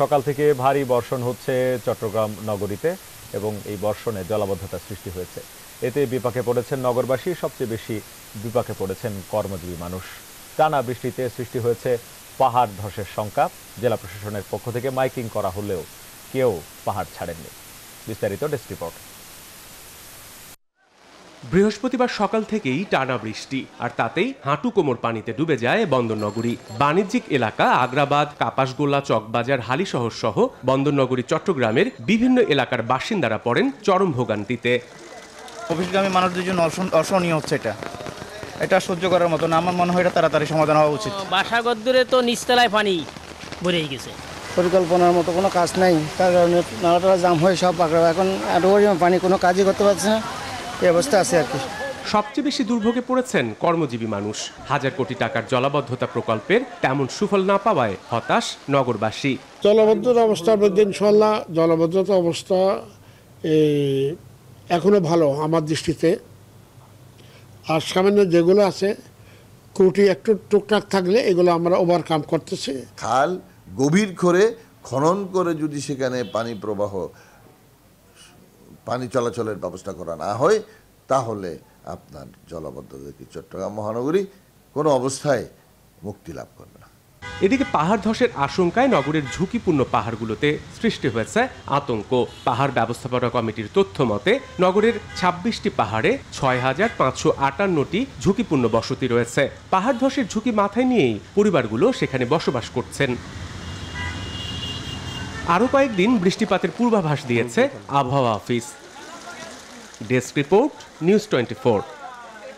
সকাল থেকে ভারী বর্ষণ হচ্ছে চট্টগ্রাম নগরীতে এবং এই বর্ষণে জলাবদ্ধতা সৃষ্টি হয়েছে এতে বিপাকে পড়েছেন নগরবাসী সবচেয়ে বেশি বিপাকে পড়েছেন কর্মজীবী মানুষ টানা বৃষ্টিতে সৃষ্টি হয়েছে পাহাড় ধসের শঙ্কা জেলা প্রশাসনের পক্ষ থেকে মাইকিং করা হলেও কেউ পাহাড় ছাড়েননি বিস্তারিত ডেস্ক রিপোর্ট বৃহস্পতিবার সকাল থেকেই টানা বৃষ্টি আর তাতেই হাঁটু কোমর পানিতে ডুবে যায় বন্দরনগরী বাণিজ্যিক এলাকা আগ্রাবাদ কাপাসগোলা চকবাজার হালিশহর সহ বন্দরনগরী চট্টগ্রামের বিভিন্ন এলাকার বাসিন্দারা পড়েন চরম ভোগান্তিতে অফিসগামী মানুষদের জন্য অসহনীয় হচ্ছে এটা এটা সহ্য করার মতো না আমার মনে হয় এটা তাড়াতাড়ি সমাধান হওয়া উচিত দূরে তো নিচতলায় পানি ভরে গেছে পরিকল্পনার মতো কোনো কাজ নাই তার কারণে নালাটা জাম হয়ে সব পাকড়া এখন এত পরিমাণ পানি কোনো কাজই করতে পারছে না এই অবস্থা আছে আর কি সবচেয়ে বেশি দুর্ভোগে পড়েছেন কর্মজীবী মানুষ হাজার কোটি টাকার জলাবদ্ধতা প্রকল্পের তেমন সুফল না পাওয়ায় হতাশ নগরবাসী জলাবদ্ধতা অবস্থার মধ্যে ইনশাল্লাহ জলাবদ্ধতা অবস্থা এখনো ভালো আমার দৃষ্টিতে আর সামান্য যেগুলো আছে কুটি একটু টুকটাক থাকলে এগুলো আমরা ওভারকাম করতেছি খাল গভীর করে খনন করে যদি সেখানে পানি প্রবাহ পানি চলাচলের ব্যবস্থা করা না হয় তাহলে আপনার জলাবদ্ধতা কি চট্টগ্রাম মহানগরী কোনো অবস্থায় মুক্তি লাভ করবে না এদিকে পাহাড় ধসের আশঙ্কায় নগরের ঝুঁকিপূর্ণ পাহাড়গুলোতে সৃষ্টি হয়েছে আতঙ্ক পাহাড় ব্যবস্থাপনা কমিটির তথ্য মতে নগরের ছাব্বিশটি পাহাড়ে ছয় হাজার পাঁচশো আটান্নটি ঝুঁকিপূর্ণ বসতি রয়েছে পাহাড় ধসের ঝুঁকি মাথায় নিয়েই পরিবারগুলো সেখানে বসবাস করছেন আরও কয়েকদিন বৃষ্টিপাতের পূর্বাভাস দিয়েছে আবহাওয়া office desk report news twenty